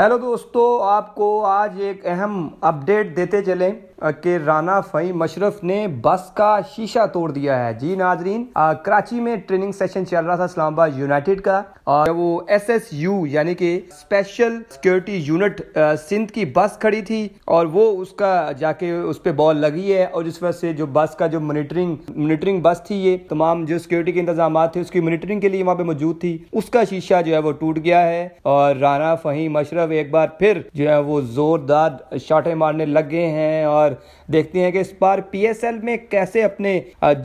hello दोस्तों आपको आज एक अहम अपडेट देते चलें के राना फई मशरफ ने बस का शीशा तोड़ दिया है जी नाजरीन कराची में ट्रेनिंग सेशन चल रहा था इस्लामाबाद यूनाइटेड का और वो एस एस यू यानी कि स्पेशल सिक्योरिटी यूनिट सिंध की बस खड़ी थी और वो उसका जाके उस पर बॉल लगी है और जिस वजह से जो बस का जो मोनिटरिंग मोनिटरिंग बस थी ये तमाम जो सिक्योरिटी के इंतजाम थे उसकी मोनिटरिंग के लिए वहाँ पे मौजूद थी उसका शीशा जो है वो टूट गया है और राना फही मशरफ एक बार फिर जो है वो जोरदार शाटे मारने लग गए हैं और पर देखते हैं कि इस बार पीएसएल में कैसे अपने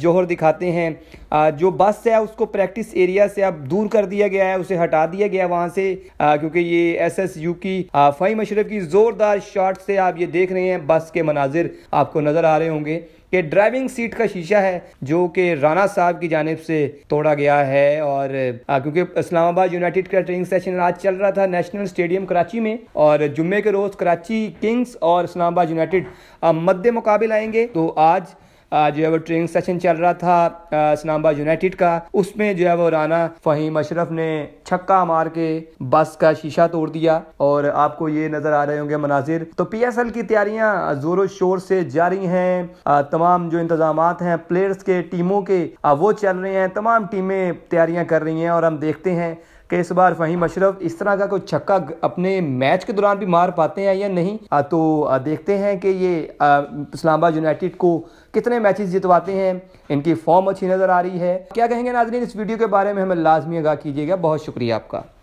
जोहर दिखाते हैं जो बस है उसको प्रैक्टिस एरिया से अब दूर कर दिया गया है उसे हटा दिया गया वहाँ से क्योंकि ये यू की फ़ही अशरफ की ज़ोरदार शॉट से आप ये देख रहे हैं बस के मनाजिर आपको नज़र आ रहे होंगे कि ड्राइविंग सीट का शीशा है जो कि राणा साहब की जानब से तोड़ा गया है और क्योंकि इस्लामाबाद यूनाइटेड का ट्रेनिंग सेशन आज चल रहा था नेशनल स्टेडियम कराची में और जुम्मे के रोज़ कराची किंग्स और इस्लामाबाद यूनाइटेड मध्य मुकाबले आएंगे तो आज जो है वो ट्रेनिंग सेशन चल रहा था इस्लामा यूनाइटेड का उसमें जो है वो राना फहीम अशरफ ने छक्का मार के बस का शीशा तोड़ दिया और आपको ये नजर आ रहे होंगे मनाजिर तो पी एस एल की तैयारियां जोरों शोर से जारी हैं तमाम जो इंतजाम हैं प्लेयर्स के टीमों के वो चल रहे हैं तमाम टीमें तैयारियां कर रही हैं और हम देखते हैं कि इस बार फ़हीम अशरफ इस तरह का कोई छक्का अपने मैच के दौरान भी मार पाते हैं या नहीं आ, तो आ, देखते हैं कि ये इस्लामाबाद यूनाइटेड को कितने मैचेस जितवाते हैं इनकी फॉर्म अच्छी नज़र आ रही है क्या कहेंगे नाजरीन इस वीडियो के बारे में हमें लाजमी आगाह कीजिएगा बहुत शुक्रिया आपका